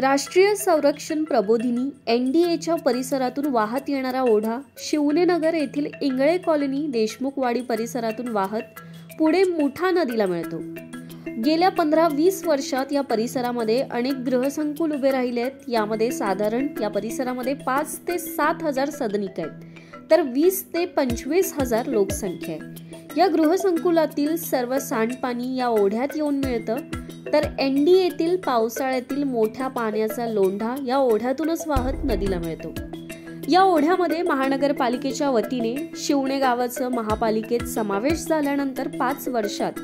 राष्ट्रीय संरक्षण प्रबोधिनी N D एच्या परिसरातून वाहत येणारा ओढा शिवनेनगर येथील इंगळे कॉलनी देशमुखवाडी परिसरातून वाहत पुढे मुठा नदीला मिळतो गेल्या पंधरा वीस वर्षात या परिसरामध्ये अनेक गृहसंकुल उभे राहिले आहेत यामध्ये साधारण या परिसरामध्ये पाच ते सात हजार सदनिक आहेत तर वीस ते पंचवीस हजार लोकसंख्या आहे या गृहसंकुलातील सर्व सांडपाणी या ओढ्यात येऊन मिळतं तर एन डी येथील पावसाळ्यातील मोठ्या पाण्याचा लोंढा या ओढ्यातूनच वाहत नदीला मिळतो या ओढ्यामध्ये महानगरपालिकेच्या वतीने शिवणे गावाचं महापालिकेत समावेश झाल्यानंतर पाच वर्षात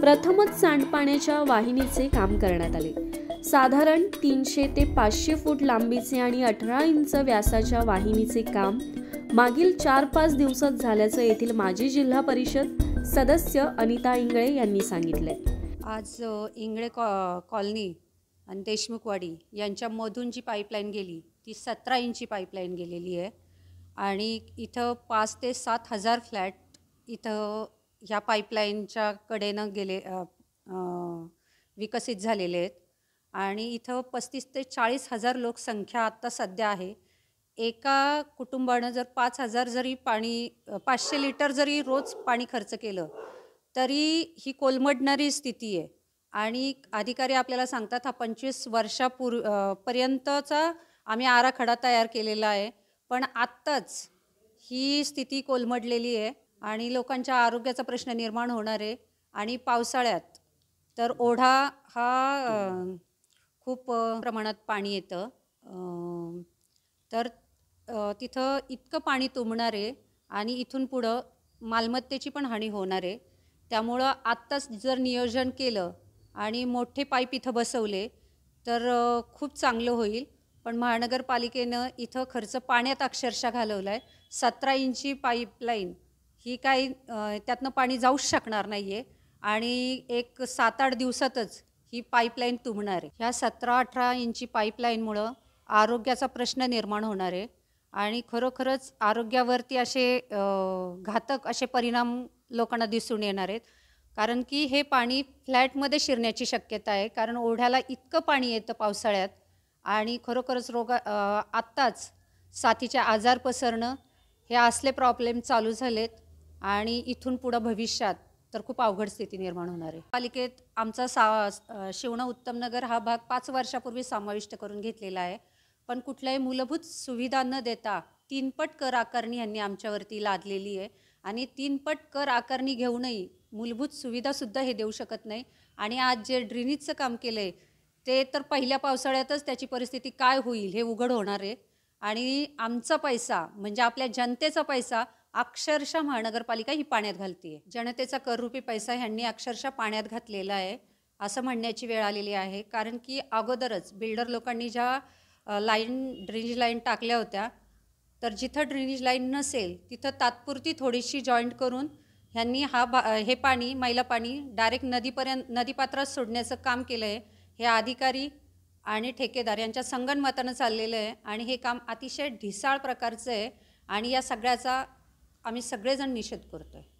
प्रथमच सांडपाण्याच्या वाहिनीचे काम करण्यात आले साधारण तीनशे ते पाचशे फूट लांबीचे आणि अठरा इंच व्यासाच्या वाहिनीचे काम मागील चार पाच दिवसात झाल्याचं येथील माजी जिल्हा परिषद सदस्य अनिता इंगळे यांनी सांगितले आज इंगळे कॉ कॉलनी आणि देशमुखवाडी यांच्यामधून जी पाईपलाईन गेली ती सतरा इंची पाईपलाईन गेलेली आहे आणि इथं पाच ते सात हजार फ्लॅट इथं ह्या पाईपलाईनच्या कडेनं गेले विकसित झालेले आहेत आणि इथं पस्तीस ते चाळीस हजार लोकसंख्या आत्ता सध्या आहे एका कुटुंबानं जर पाच हजार जरी पाणी पाचशे लिटर जरी रोज पाणी खर्च केलं तरी ही कोलमडणारी स्थिती आहे आणि अधिकारी आपल्याला सांगतात हा पंचवीस वर्षापूर पर्यंतचा आम्ही आराखडा तयार केलेला आहे पण आत्ताच ही स्थिती कोलमडलेली आहे आणि लोकांच्या आरोग्याचा प्रश्न निर्माण होणार आहे आणि पावसाळ्यात तर ओढा हा खूप प्रमाणात पाणी येतं तर तिथं इतकं पाणी तुंबणार आहे आणि इथून पुढं मालमत्तेची पण हानी होणार आहे त्यामुळं आत्ताच जर नियोजन केलं आणि मोठे पाईप इथं बसवले तर खूप चांगलं होईल पण महानगरपालिकेनं इथं खर्च पाण्यात अक्षरशः घालवला आहे सतरा इंची पाईपलाईन ही काही त्यातनं पाणी जाऊच शकणार नाही आहे आणि एक सात आठ दिवसातच ही पाईपलाईन तुंबणार आहे ह्या सतरा अठरा इंची पाईपलाईनमुळं आरोग्याचा प्रश्न निर्माण होणार आहे आणि खरोखरच आरोग्यावरती असे घातक असे परिणाम लोकांना दिसून येणार आहेत कारण की हे पाणी फ्लॅटमध्ये शिरण्याची शक्यता आहे कारण ओढ्याला इतकं पाणी येतं पावसाळ्यात आणि खरोखरच रोग आत्ताच साथीचे आजार पसरणं हे असले प्रॉब्लेम चालू झालेत आणि इथून पुढं भविष्यात तर खूप अवघड स्थिती निर्माण होणार आहे पालिकेत आमचा सा शिवणा उत्तमनगर हा भाग पाच वर्षापूर्वी समाविष्ट करून घेतलेला आहे पण कुठल्याही मूलभूत सुविधा न देता तीनपट कर आकारणी यांनी आमच्यावरती लादलेली आहे आणि तीनपट कर आकारणी घेऊनही मूलभूत सुविधासुद्धा हे देऊ शकत नाही आणि आज जे ड्रेनेजचं काम केलं आहे ते तर पहिल्या पावसाळ्यातच त्याची परिस्थिती काय होईल हे उघड होणार आहे आणि आमचा पैसा म्हणजे आपल्या जनतेचा पैसा अक्षरशः महानगरपालिका ही पाण्यात घालते आहे जनतेचा कररूपी पैसा ह्यांनी अक्षरशः पाण्यात घातलेला आहे असं म्हणण्याची वेळ आलेली आहे कारण की अगोदरच बिल्डर लोकांनी ज्या लाईन ड्रेनेज लाईन टाकल्या होत्या तर जिथं ड्रेनेज लाईन नसेल तिथं तात्पुरती थोडीशी जॉईंट करून ह्यांनी हा भा हे पाणी मैला पाणी डायरेक्ट नदीपर्यंत नदीपात्रात सोडण्याचं काम केलं आहे हे अधिकारी आणि ठेकेदार यांच्या संगणमतानं चाललेलं आहे आणि हे काम अतिशय ढिसाळ प्रकारचं आहे आणि या सगळ्याचा आम्ही सगळेजण निषेध करतो आहे